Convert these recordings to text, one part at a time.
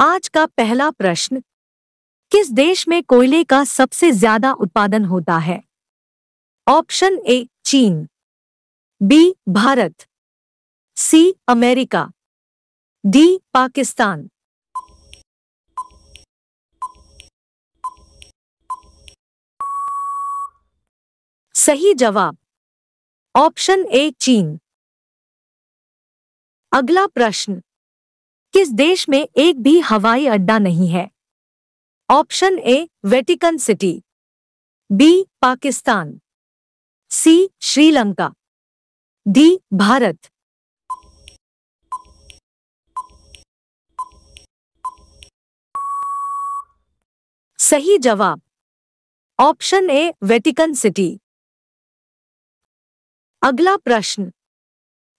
आज का पहला प्रश्न किस देश में कोयले का सबसे ज्यादा उत्पादन होता है ऑप्शन ए चीन B Bharat C America D Pakistan सही जवाब ऑप्शन ए चीन अगला प्रश्न किस देश में एक भी हवाई अड्डा नहीं है option A Vatican City B Pakistan C Sri Lanka D Bharat सही जवाब ऑप्शन ए वेटिकन सिटी अगला प्रश्न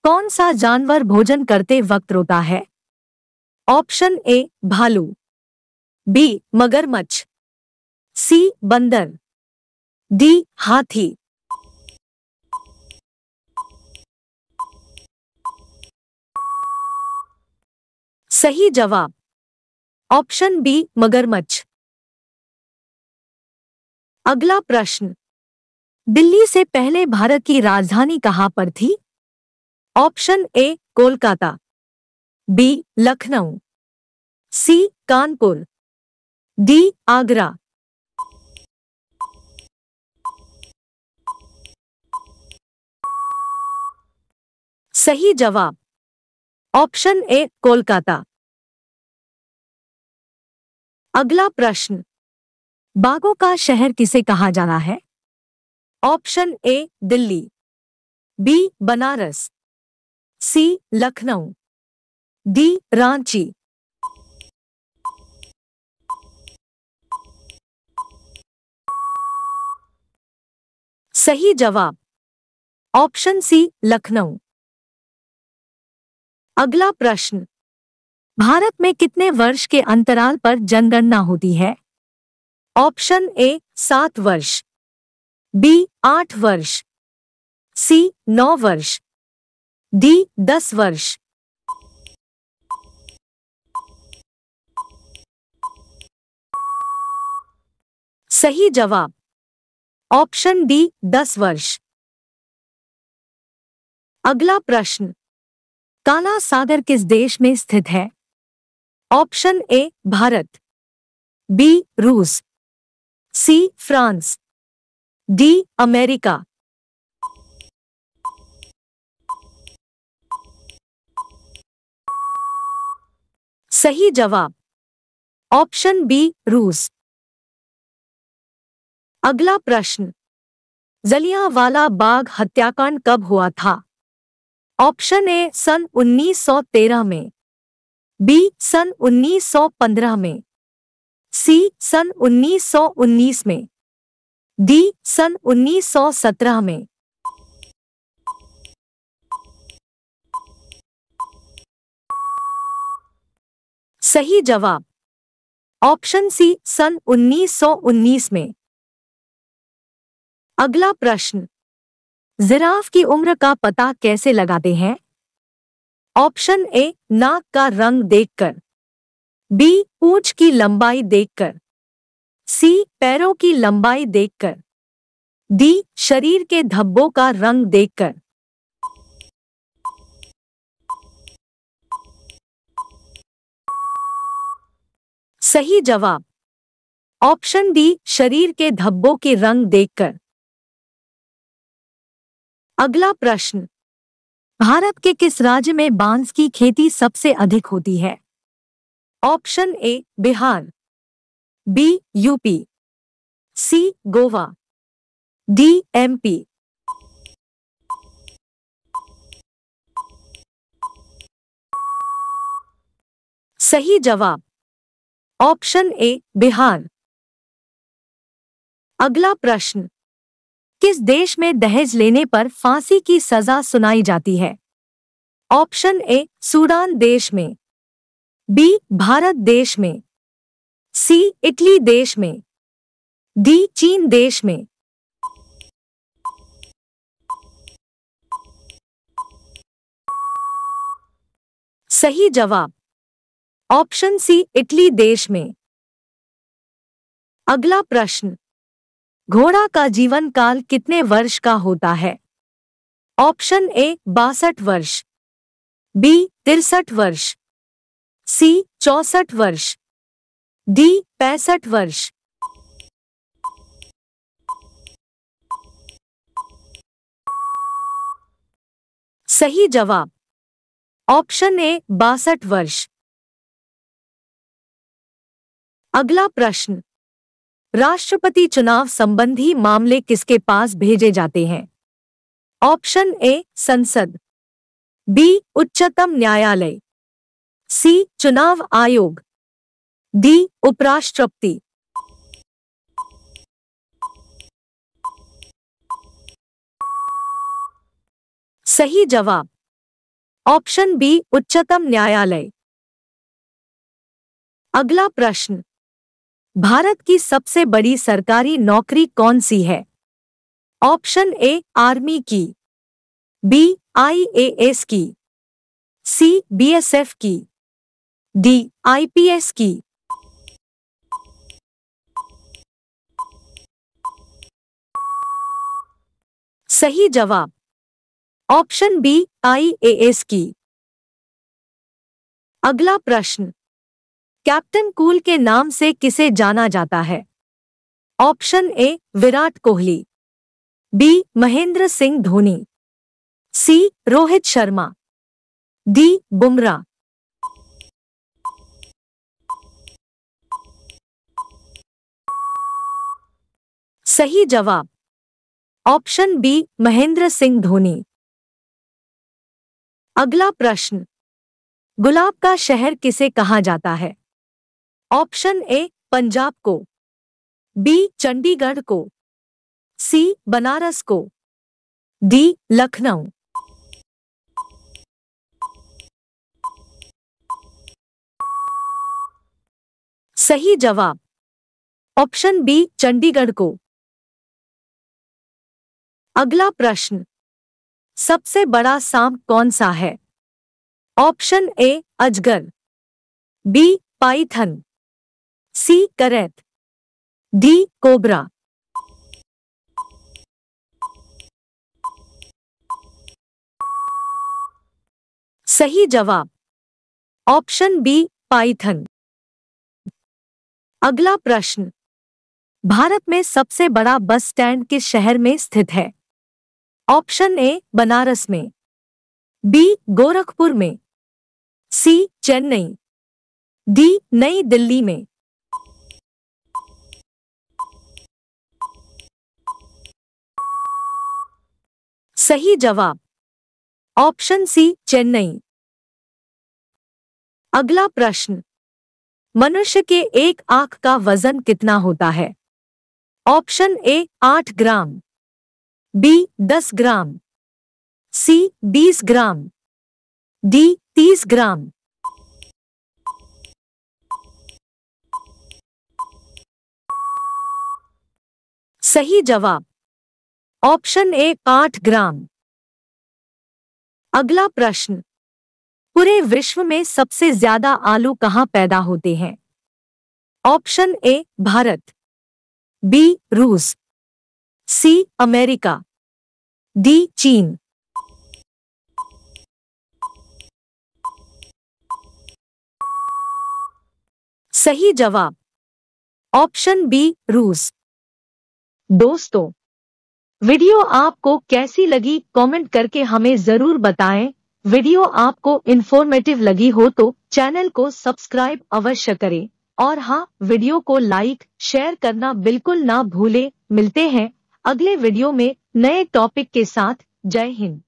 कौन सा जानवर भोजन करते वक्त रोता है ऑप्शन ए भालू बी मगरमच्छ सी बंदर डी हाथी सही जवाब ऑप्शन बी मगरमच्छ अगला प्रश्न दिल्ली से पहले भारत की राजधानी कहां पर थी option A Kolkata B Lucknow C Kanpur D Agra सही जवाब ऑप्शन ए कोलकाता अगला प्रश्न बागों का शहर किसे कहा जाना है option A Delhi B Banaras C Lucknow D Ranchi सही जवाब ऑप्शन सी लखनऊ अगला प्रश्न भारत में कितने वर्ष के अंतराल पर जनगणना होती है ऑप्शन ए सात वर्ष बी आठ वर्ष सी नौ वर्ष डी दस वर्ष सही जवाब ऑप्शन डी दस वर्ष अगला प्रश्न काला सागर किस देश में स्थित है ऑप्शन ए भारत बी रूस सी फ्रांस डी अमेरिका सही जवाब ऑप्शन बी रूस अगला प्रश्न वाला बाग हत्याकांड कब हुआ था ऑप्शन ए सन 1913 में बी सन 1915 में सी सन 1919 में डी सन 1917 में सही जवाब ऑप्शन सी सन 1919 में अगला प्रश्न जिराफ की उम्र का पता कैसे लगाते हैं ऑप्शन ए नाक का रंग देखकर बी पूछ की लंबाई देखकर सी पैरों की लंबाई देखकर डी शरीर के धब्बों का रंग देखकर सही जवाब ऑप्शन डी शरीर के धब्बों के रंग देखकर अगला प्रश्न भारत के किस राज्य में बांस की खेती सबसे अधिक होती है option A Bihar B UP C Goa D MP सही जवाब ऑप्शन ए बिहार अगला प्रश्न किस देश में दहेज लेने पर फांसी की सजा सुनाई जाती है ऑप्शन ए सूडान देश में बी भारत देश में सी इटली देश में डी चीन देश में सही जवाब ऑप्शन सी इटली देश में अगला प्रश्न घोड़ा का जीवन काल कितने वर्ष का होता है ऑप्शन ए बासठ वर्ष बी तिरसठ वर्ष सी चौसठ वर्ष डी पैंसठ वर्ष सही जवाब ऑप्शन ए बासठ वर्ष अगला प्रश्न राष्ट्रपति चुनाव संबंधी मामले किसके पास भेजे जाते हैं ऑप्शन ए संसद बी उच्चतम न्यायालय सी चुनाव आयोग डी उपराष्ट्रपति सही जवाब ऑप्शन बी उच्चतम न्यायालय अगला प्रश्न भारत की सबसे बड़ी सरकारी नौकरी कौन सी है ऑप्शन ए आर्मी की बी आई एस की सी बी एस एफ की डी आई पी एस की सही जवाब option B I A S की अगला प्रश्न कैप्टन कूल के नाम से किसे जाना जाता है option A Virat Kohli B Mahendra Singh Dhoni C Rohit Sharma D Bumrah सही जवाब ऑप्शन बी महेंद्र सिंह धोनी अगला प्रश्न गुलाब का शहर किसे कहा जाता है ऑप्शन ए पंजाब को बी चंडीगढ़ को सी बनारस को डी लखनऊ सही जवाब ऑप्शन बी चंडीगढ़ को अगला प्रश्न सबसे बड़ा सांप कौन सा है ऑप्शन ए अजगर बी पाइथन सी करैत डी कोबरा सही जवाब ऑप्शन बी पाइथन अगला प्रश्न भारत में सबसे बड़ा बस स्टैंड किस शहर में स्थित है ऑप्शन ए बनारस में बी गोरखपुर में सी चेन्नई डी नई दिल्ली में सही जवाब ऑप्शन सी चेन्नई अगला प्रश्न मनुष्य के एक आंख का वजन कितना होता है ऑप्शन ए आठ ग्राम बी दस ग्राम सी बीस ग्राम डी तीस ग्राम सही जवाब ऑप्शन ए आठ ग्राम अगला प्रश्न पूरे विश्व में सबसे ज्यादा आलू कहाँ पैदा होते हैं ऑप्शन ए भारत बी रूस सी अमेरिका डी चीन सही जवाब ऑप्शन बी रूस दोस्तों वीडियो आपको कैसी लगी कमेंट करके हमें जरूर बताएं वीडियो आपको इन्फॉर्मेटिव लगी हो तो चैनल को सब्सक्राइब अवश्य करें और हाँ वीडियो को लाइक शेयर करना बिल्कुल ना भूलें मिलते हैं अगले वीडियो में नए टॉपिक के साथ जय हिंद